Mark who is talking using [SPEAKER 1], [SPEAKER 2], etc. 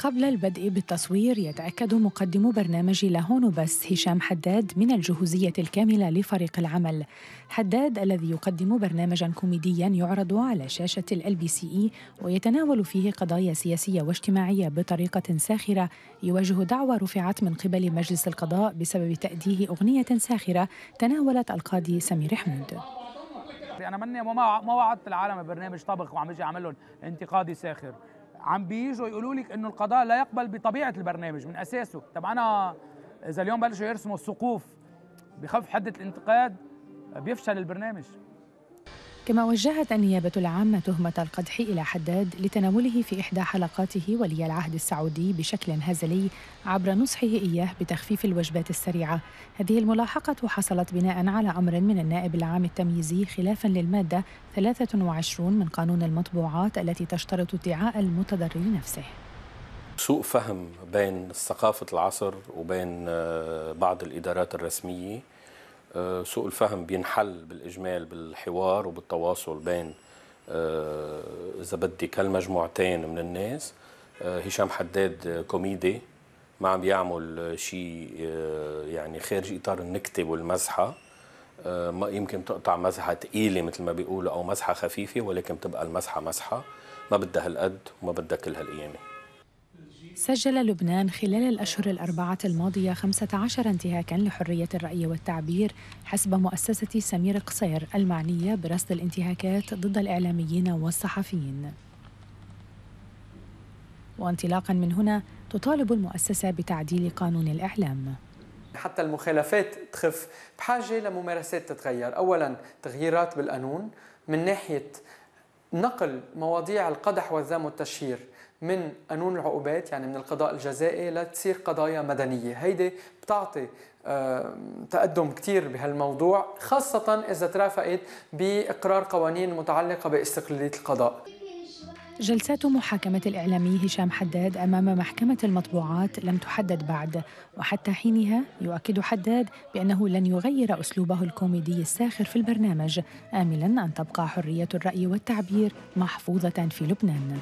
[SPEAKER 1] قبل البدء بالتصوير يتأكد مقدم برنامج لاهون بس هشام حداد من الجهوزية الكاملة لفريق العمل حداد الذي يقدم برنامجا كوميديا يعرض على شاشة ال بي سي إي ويتناول فيه قضايا سياسية واجتماعية بطريقة ساخرة يواجه دعوى رفعت من قبل مجلس القضاء بسبب تأديه أغنية ساخرة تناولت القاضي سمير حمود
[SPEAKER 2] انا مني ما وعدت العالم ببرنامج طبخ وعم اجي اعمل لهم انتقادي ساخر عم بيجوا يقولوا لك انه القضاء لا يقبل بطبيعه البرنامج من اساسه طب انا اذا اليوم بلشوا يرسموا السقوف بخف حده الانتقاد بيفشل البرنامج
[SPEAKER 1] كما وجهت النيابة العامة تهمة القدح إلى حداد لتناوله في إحدى حلقاته ولي العهد السعودي بشكل هزلي عبر نصحه إياه بتخفيف الوجبات السريعة. هذه الملاحقة حصلت بناء على أمر من النائب العام التمييزي خلافا للمادة 23 من قانون المطبوعات التي تشترط ادعاء المتضرر نفسه.
[SPEAKER 3] سوء فهم بين ثقافة العصر وبين آه، بعض الإدارات الرسمية آه، سوء الفهم بينحل بالاجمال بالحوار وبالتواصل بين آه، اذا بدك هالمجموعتين من الناس آه، هشام حداد كوميدي ما عم يعمل شيء يعني خارج اطار النكته والمزحه ما يمكن تقطع مزحه ثقيله مثل ما بيقولوا او مزحه خفيفه ولكن بتبقى المزحه مزحه ما بدها هالقد وما بدها كل هالقيامه
[SPEAKER 1] سجل لبنان خلال الأشهر الأربعة الماضية 15 انتهاكا لحرية الرأي والتعبير حسب مؤسسة سمير قصير المعنية برصد الانتهاكات ضد الإعلاميين والصحفيين وانطلاقا من هنا تطالب المؤسسة بتعديل قانون الإعلام
[SPEAKER 4] حتى المخالفات تخف بحاجة لممارسات تتغير أولا تغييرات بالقانون من ناحية نقل مواضيع القدح والذم والتشهير من قانون العقوبات يعني من القضاء الجزائي لتصير قضايا مدنية هيدي بتعطي آه، تقدم كتير بهالموضوع خاصة إذا ترافقت بإقرار قوانين متعلقة باستقلالية القضاء
[SPEAKER 1] جلسات محاكمة الإعلامي هشام حداد أمام محكمة المطبوعات لم تحدد بعد وحتى حينها يؤكد حداد بأنه لن يغير أسلوبه الكوميدي الساخر في البرنامج آملا أن تبقى حرية الرأي والتعبير محفوظة في لبنان